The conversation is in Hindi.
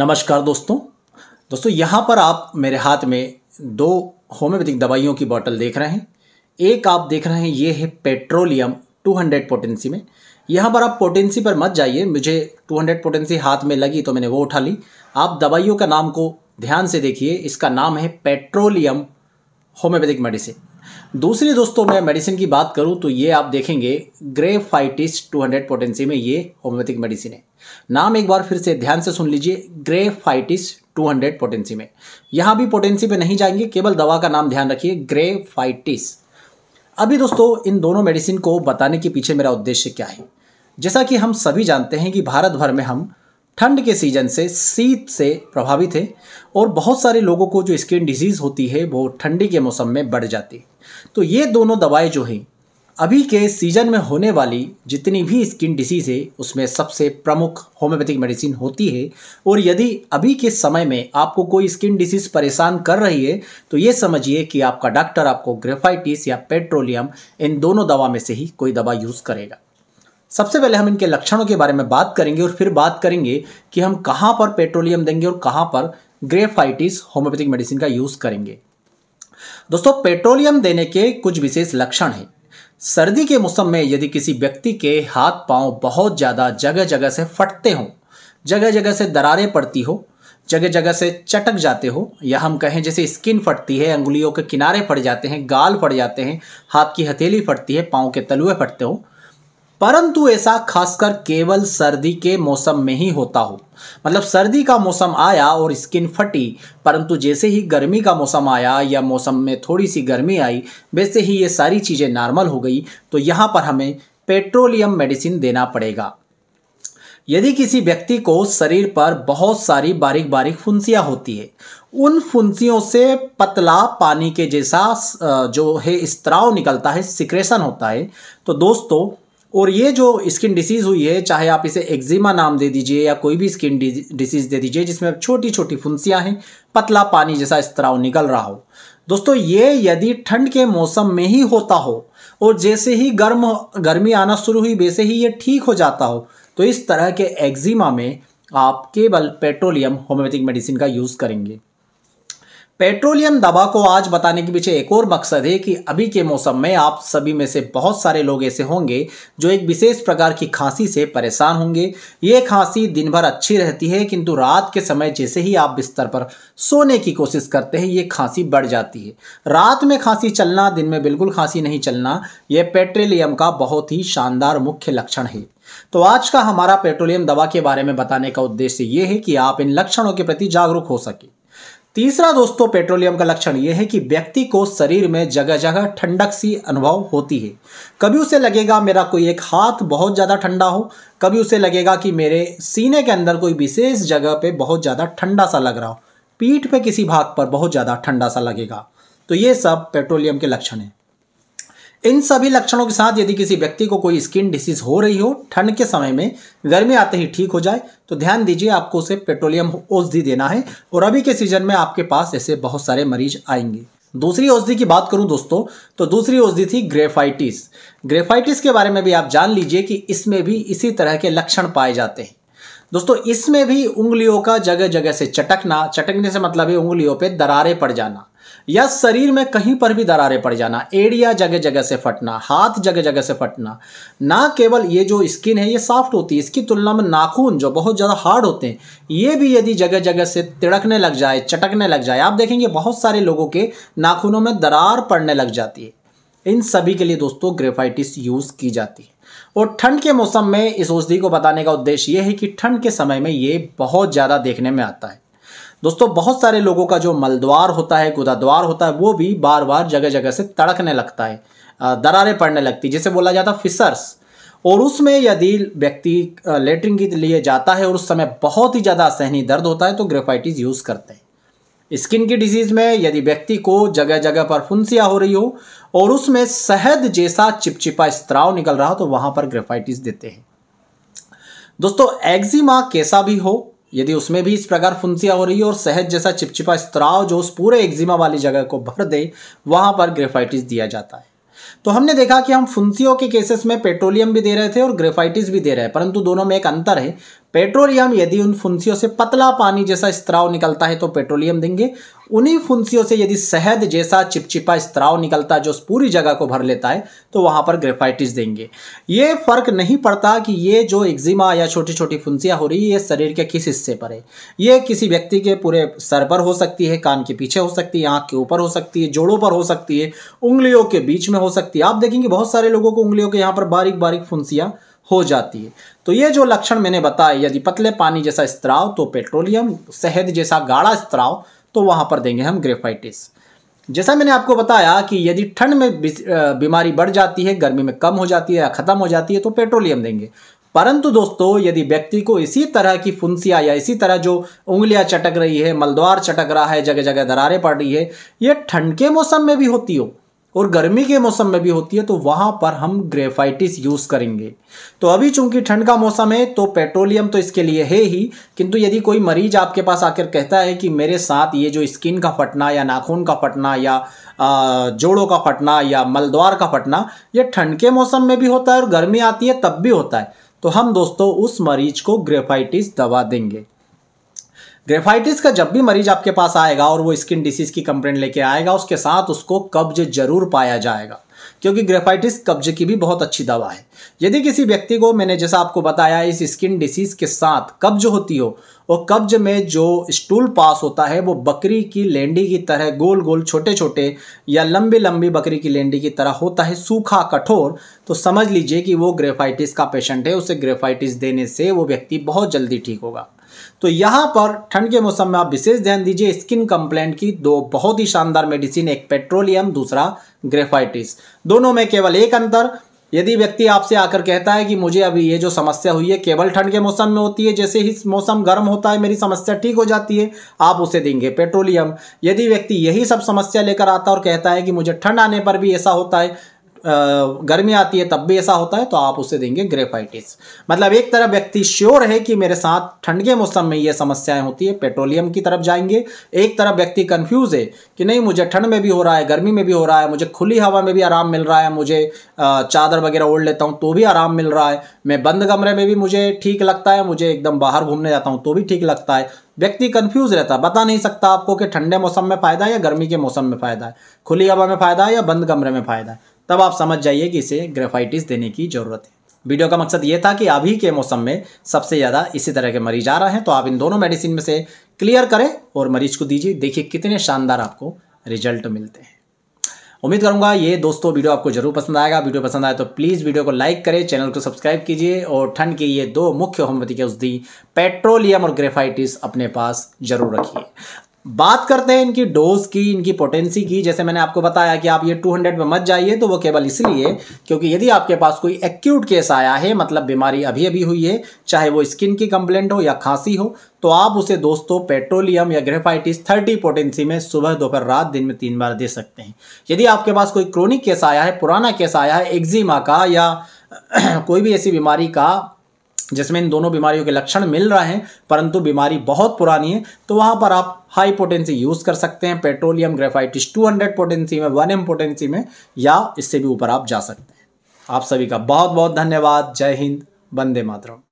नमस्कार दोस्तों दोस्तों यहाँ पर आप मेरे हाथ में दो होम्योपैथिक दवाइयों की बोतल देख रहे हैं एक आप देख रहे हैं ये है पेट्रोलियम 200 पोटेंसी में यहाँ पर आप पोटेंसी पर मत जाइए मुझे 200 पोटेंसी हाथ में लगी तो मैंने वो उठा ली आप दवाइयों का नाम को ध्यान से देखिए इसका नाम है पेट्रोलियम होम्योपैथिक मेडिसिन दूसरी दोस्तों मैं मेडिसिन की बात करूँ तो ये आप देखेंगे ग्रेफाइटिस हंड्रेड पोटेंसी में ये होम्योपैथिक मेडिसिन है नाम एक बार फिर से ध्यान से सुन लीजिए ग्रेफाइटिस 200 पोटेंसी में यहाँ भी पोटेंसी पे नहीं जाएंगे केवल दवा का नाम ध्यान रखिए ग्रेफाइटिस अभी दोस्तों इन दोनों मेडिसिन को बताने के पीछे मेरा उद्देश्य क्या है जैसा कि हम सभी जानते हैं कि भारत भर में हम ठंड के सीजन से शीत से प्रभावित है और बहुत सारे लोगों को जो स्किन डिजीज़ होती है वो ठंडी के मौसम में बढ़ जाती है तो ये दोनों दवाएं जो हैं अभी के सीजन में होने वाली जितनी भी स्किन डिसीज़ है उसमें सबसे प्रमुख होम्योपैथिक मेडिसिन होती है और यदि अभी के समय में आपको कोई स्किन डिसीज़ परेशान कर रही है तो ये समझिए कि आपका डॉक्टर आपको ग्रेफाइटिस या पेट्रोलियम इन दोनों दवा में से ही कोई दवा यूज़ करेगा सबसे पहले हम इनके लक्षणों के बारे में बात करेंगे और फिर बात करेंगे कि हम कहाँ पर पेट्रोलियम देंगे और कहाँ पर ग्रेफाइटिस होम्योपैथिक मेडिसिन का यूज़ करेंगे दोस्तों पेट्रोलियम देने के कुछ विशेष लक्षण हैं सर्दी के मौसम में यदि किसी व्यक्ति के हाथ पांव बहुत ज़्यादा जगह जगह से फटते हों जगह जगह से दरारें पड़ती हो जगह जगह से चटक जाते हो या हम कहें जैसे स्किन फटती है अंगुलियों के किनारे फट जाते हैं गाल फट जाते हैं हाथ की हथेली फटती है पाँव के तलुए फटते हो परंतु ऐसा खासकर केवल सर्दी के मौसम में ही होता हो मतलब सर्दी का मौसम आया और स्किन फटी परंतु जैसे ही गर्मी का मौसम आया या मौसम में थोड़ी सी गर्मी आई वैसे ही ये सारी चीज़ें नॉर्मल हो गई तो यहाँ पर हमें पेट्रोलियम मेडिसिन देना पड़ेगा यदि किसी व्यक्ति को शरीर पर बहुत सारी बारीक बारीक फुंसियाँ होती है उन फुंसियों से पतला पानी के जैसा जो है स्त्राव निकलता है सिक्रेशन होता है तो दोस्तों और ये जो स्किन डिसीज़ हुई है चाहे आप इसे एक्जिमा नाम दे दीजिए या कोई भी स्किन डिसीज़ दे दीजिए जिसमें छोटी छोटी फुंसियाँ हैं पतला पानी जैसा स्त्राव निकल रहा हो दोस्तों ये यदि ठंड के मौसम में ही होता हो और जैसे ही गर्म गर्मी आना शुरू हुई वैसे ही ये ठीक हो जाता हो तो इस तरह के एक्जिमा में आप केवल पेट्रोलियम होम्योपैथिक मेडिसिन का यूज़ करेंगे पेट्रोलियम दवा को आज बताने के पीछे एक और मकसद है कि अभी के मौसम में आप सभी में से बहुत सारे लोग ऐसे होंगे जो एक विशेष प्रकार की खांसी से परेशान होंगे ये खांसी दिन भर अच्छी रहती है किंतु रात के समय जैसे ही आप बिस्तर पर सोने की कोशिश करते हैं ये खांसी बढ़ जाती है रात में खांसी चलना दिन में बिल्कुल खांसी नहीं चलना यह पेट्रोलियम का बहुत ही शानदार मुख्य लक्षण है तो आज का हमारा पेट्रोलियम दवा के बारे में बताने का उद्देश्य ये है कि आप इन लक्षणों के प्रति जागरूक हो सके तीसरा दोस्तों पेट्रोलियम का लक्षण यह है कि व्यक्ति को शरीर में जगह जगह ठंडक सी अनुभव होती है कभी उसे लगेगा मेरा कोई एक हाथ बहुत ज़्यादा ठंडा हो कभी उसे लगेगा कि मेरे सीने के अंदर कोई विशेष जगह पे बहुत ज़्यादा ठंडा सा लग रहा हो पीठ पे किसी भाग पर बहुत ज़्यादा ठंडा सा लगेगा तो ये सब पेट्रोलियम के लक्षण हैं इन सभी लक्षणों के साथ यदि किसी व्यक्ति को कोई स्किन डिसीज हो रही हो ठंड के समय में गर्मी आते ही ठीक हो जाए तो ध्यान दीजिए आपको उसे पेट्रोलियम औषधि देना है और अभी के सीजन में आपके पास ऐसे बहुत सारे मरीज आएंगे दूसरी औषधि की बात करूं दोस्तों तो दूसरी औषधि थी ग्रेफाइटिस ग्रेफाइटिस के बारे में भी आप जान लीजिए कि इसमें भी इसी तरह के लक्षण पाए जाते हैं दोस्तों इसमें भी उंगलियों का जगह जगह से चटकना चटकने से मतलब है उंगलियों पे दरारें पड़ जाना या शरीर में कहीं पर भी दरारें पड़ जाना एड़िया जगह जगह से फटना हाथ जगह जगह से फटना ना केवल ये जो स्किन है ये सॉफ्ट होती है इसकी तुलना में नाखून जो बहुत ज़्यादा हार्ड होते हैं ये भी यदि जगह जगह से तिड़कने लग जाए चटकने लग जाए आप देखेंगे बहुत सारे लोगों के नाखूनों में दरार पड़ने लग जाती है इन सभी के लिए दोस्तों ग्रेफाइटिस यूज़ की जाती है और ठंड के मौसम में इस औषधि को बताने का उद्देश्य यह है कि ठंड के समय में ये बहुत ज़्यादा देखने में आता है दोस्तों बहुत सारे लोगों का जो मलद्वार होता है गुदाद्वार होता है वो भी बार बार जगह जगह से तड़कने लगता है दरारें पड़ने लगती जिसे बोला जाता है फिसर्स और उसमें यदि व्यक्ति लेटरिन के लिए जाता है और उस समय बहुत ही ज़्यादा सहनी दर्द होता है तो ग्रेफाइटिस यूज़ करते हैं स्किन की डिजीज़ में यदि व्यक्ति को जगह जगह पर फुंसिया हो रही हो और उसमें शहद जैसा चिपचिपा स्त्राव निकल रहा हो तो वहां पर ग्रेफाइटिस देते हैं दोस्तों एक्जिमा कैसा भी हो यदि उसमें भी इस प्रकार फुंसिया हो रही हो और शहद जैसा चिपचिपा स्त्राव जो उस पूरे एक्जिमा वाली जगह को भर दे वहां पर ग्रेफाइटिस दिया जाता है तो हमने देखा कि हम फुंसियों के केसेस में पेट्रोलियम भी दे रहे थे और ग्रेफाइटिस भी दे रहे हैं परंतु दोनों में एक अंतर है पेट्रोलियम यदि उन फुंसियों से पतला पानी जैसा स्त्राव निकलता है तो पेट्रोलियम देंगे उन्हीं फुंसियों से यदि शहद जैसा चिपचिपा स्त्राव निकलता है जो पूरी जगह को भर लेता है तो वहाँ पर ग्रेफाइटिस देंगे ये फर्क नहीं पड़ता कि ये जो एक्जिमा या छोटी छोटी फुंसियाँ हो रही है ये शरीर के किस हिस्से पर है ये किसी व्यक्ति के पूरे सर पर हो सकती है कान के पीछे हो सकती है आँख के ऊपर हो सकती है जोड़ों पर हो सकती है उंगलियों के बीच में हो सकती है आप देखेंगे बहुत सारे लोगों को उंगलियों के यहाँ पर बारीक बारीक फुंसियाँ हो जाती है तो ये जो लक्षण मैंने बताए यदि पतले पानी जैसा स्त्राव तो पेट्रोलियम शहद जैसा गाढ़ा स्त्राव तो वहाँ पर देंगे हम ग्रेफाइटिस जैसा मैंने आपको बताया कि यदि ठंड में बीमारी बढ़ जाती है गर्मी में कम हो जाती है या ख़त्म हो जाती है तो पेट्रोलियम देंगे परंतु दोस्तों यदि व्यक्ति को इसी तरह की फुंसिया या इसी तरह जो उंगलियां चटक रही है मलद्वार चटक रहा है जगह जगह दरारें पड़ रही है ये ठंड के मौसम में भी होती हो और गर्मी के मौसम में भी होती है तो वहाँ पर हम ग्रेफाइटिस यूज़ करेंगे तो अभी चूंकि ठंड का मौसम है तो पेट्रोलियम तो इसके लिए है ही किंतु यदि कोई मरीज आपके पास आकर कहता है कि मेरे साथ ये जो स्किन का फटना या नाखून का फटना या जोड़ों का फटना या मलद्वार का फटना ये ठंड के मौसम में भी होता है और गर्मी आती है तब भी होता है तो हम दोस्तों उस मरीज को ग्रेफाइटिस दवा देंगे ग्रेफाइटिस का जब भी मरीज आपके पास आएगा और वो स्किन डिसीज की कंप्लेंट लेके आएगा उसके साथ उसको कब्ज जरूर पाया जाएगा क्योंकि ग्रेफाइटिस कब्ज की भी बहुत अच्छी दवा है यदि किसी व्यक्ति को मैंने जैसा आपको बताया इस स्किन डिसीज़ के साथ कब्ज होती हो और कब्ज में जो स्टूल पास होता है वो बकरी की लेंडी की तरह गोल गोल छोटे छोटे या लंबी लंबी बकरी की लेंडी की तरह होता है सूखा कठोर तो समझ लीजिए कि वो ग्रेफाइटिस का पेशेंट है उसे ग्रेफाइटिस देने से वो व्यक्ति बहुत जल्दी ठीक होगा तो यहाँ पर ठंड के मौसम में आप विशेष ध्यान दीजिए स्किन कंप्लेंट की दो बहुत ही शानदार मेडिसिन एक पेट्रोलियम दूसरा ग्रेफाइटिस दोनों में केवल एक अंतर यदि व्यक्ति आपसे आकर कहता है कि मुझे अभी ये जो समस्या हुई है केवल ठंड के मौसम में होती है जैसे ही मौसम गर्म होता है मेरी समस्या ठीक हो जाती है आप उसे देंगे पेट्रोलियम यदि व्यक्ति यही सब समस्या लेकर आता और कहता है कि मुझे ठंड आने पर भी ऐसा होता है गर्मी आती है तब भी ऐसा होता है तो आप उसे देंगे ग्रेफाइटिस मतलब एक तरफ व्यक्ति श्योर है कि मेरे साथ ठंड के मौसम में ये समस्याएं होती है पेट्रोलियम की तरफ जाएंगे एक तरफ व्यक्ति कंफ्यूज है कि नहीं मुझे ठंड में भी हो रहा है गर्मी में भी हो रहा है मुझे खुली हवा में भी आराम मिल रहा है मुझे चादर वगैरह ओढ़ लेता हूँ तो भी आराम मिल रहा है मैं बंद कमरे में भी मुझे ठीक लगता है मुझे एकदम बाहर घूमने जाता हूँ तो भी ठीक लगता है व्यक्ति कंफ्यूज रहता है बता नहीं सकता आपको कि ठंडे मौसम में फ़ायदा है या गर्मी के मौसम में फ़ायदा है खुली हवा में फ़ायदा है या बंद कमरे में फ़ायदा है तब आप समझ जाइए कि इसे ग्रेफाइटिस देने की ज़रूरत है वीडियो का मकसद ये था कि अभी के मौसम में सबसे ज़्यादा इसी तरह के मरीज आ रहे हैं तो आप इन दोनों मेडिसिन में से क्लियर करें और मरीज को दीजिए देखिए कितने शानदार आपको रिजल्ट मिलते हैं उम्मीद करूंगा ये दोस्तों वीडियो आपको जरूर पसंद आएगा वीडियो पसंद आए तो प्लीज़ वीडियो को लाइक करें चैनल को सब्सक्राइब कीजिए और ठंड की ये दो मुख्य होम्योपैथिक औषधि पेट्रोलियम और ग्रेफाइटिस अपने पास जरूर रखिए बात करते हैं इनकी डोज की इनकी पोटेंसी की जैसे मैंने आपको बताया कि आप ये 200 में मत जाइए तो वो केवल इसलिए क्योंकि यदि आपके पास कोई एक्यूट केस आया है मतलब बीमारी अभी अभी हुई है चाहे वो स्किन की कंप्लेंट हो या खांसी हो तो आप उसे दोस्तों पेट्रोलियम या ग्रेफाइटिस 30 पोटेंसी में सुबह दोपहर रात दिन में तीन बार दे सकते हैं यदि आपके पास कोई क्रोनिक केस आया है पुराना केस आया है एक्जिमा का या कोई भी ऐसी बीमारी का जिसमें इन दोनों बीमारियों के लक्षण मिल रहे हैं परंतु बीमारी बहुत पुरानी है तो वहाँ पर आप हाई पोटेंसी यूज़ कर सकते हैं पेट्रोलियम ग्रेफाइटिस 200 पोटेंसी में वन एम पोटेंसी में या इससे भी ऊपर आप जा सकते हैं आप सभी का बहुत बहुत धन्यवाद जय हिंद वंदे मातरम